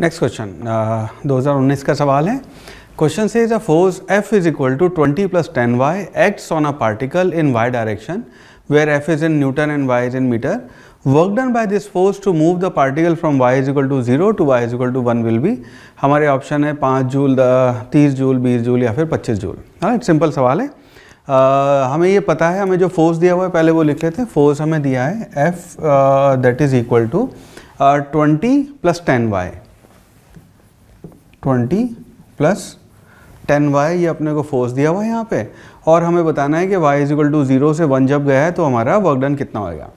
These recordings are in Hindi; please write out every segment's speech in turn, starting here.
नेक्स्ट क्वेश्चन 2019 का सवाल है क्वेश्चन से is a force F is equal to twenty plus ten Y acts on a particle in Y direction where F is in newton and Y is in metre work done by this force to move the particle from Y is equal to zero to Y is equal to one will be हमारे ऑप्शन है पाँच जूल तीस जूल बीस जूल या फिर पच्चीस जूल हाँ सिंपल सवाल है आ, uh, हमें ये पता है हमें जो फोर्स दिया हुआ है पहले वो लिख लेते हैं फोर्स हमें दिया है F that is equal to twenty plus ten Y twenty plus ten Y ये अपने को फोर्स दिया हुआ है यहाँ पे और हमें बताना है कि वाई इक्वल टू ज़ीरो से वन जब गया है तो हमारा वर्क डन कितना होएगा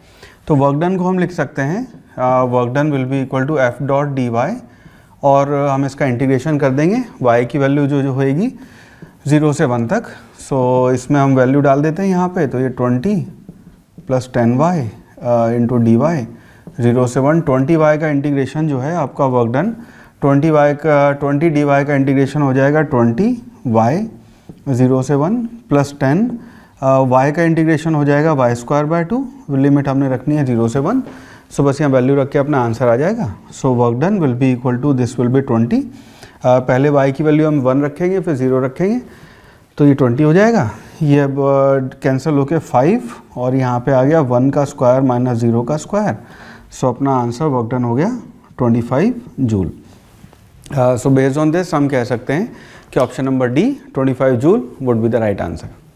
तो वर्क डन को हम लिख सकते हैं work done will be equal to F dot D Y और हम इसका इंटीग्रेशन कर देंगे वाई की वैल्यू जो जो होएगी ज़ीरो से वन तक सो इसमें हम वैल्यू डाल देते हैं यहाँ पे तो ये twenty plus ten Y into D Y zero से वन ट्वेंटी वाई का इंटीग्रेशन जो है आपका वर्क डन ट्वेंटी वाई का ट्वेंटी डी वाई का इंटीग्रेशन हो जाएगा ट्वेंटी वाई ज़ीरो से वन प्लस टेन वाई का इंटीग्रेशन हो जाएगा Y square by two limit हमने रखनी है ज़ीरो से वन सो बस यहाँ वैल्यू रख के अपना आंसर आ जाएगा so work done will be equal to this will be twenty पहले वाई की वैल्यू हम वन रखेंगे फिर ज़ीरो रखेंगे तो ये ट्वेंटी हो जाएगा ये अब कैंसिल होके फाइव और यहाँ पे आ गया वन का स्क्वायर माइनस ज़ीरो का स्क्वायर सो अपना आंसर वर्क डन हो गया twenty five joule so based on this हम कह सकते हैं कि option number D 25 joule would be the right answer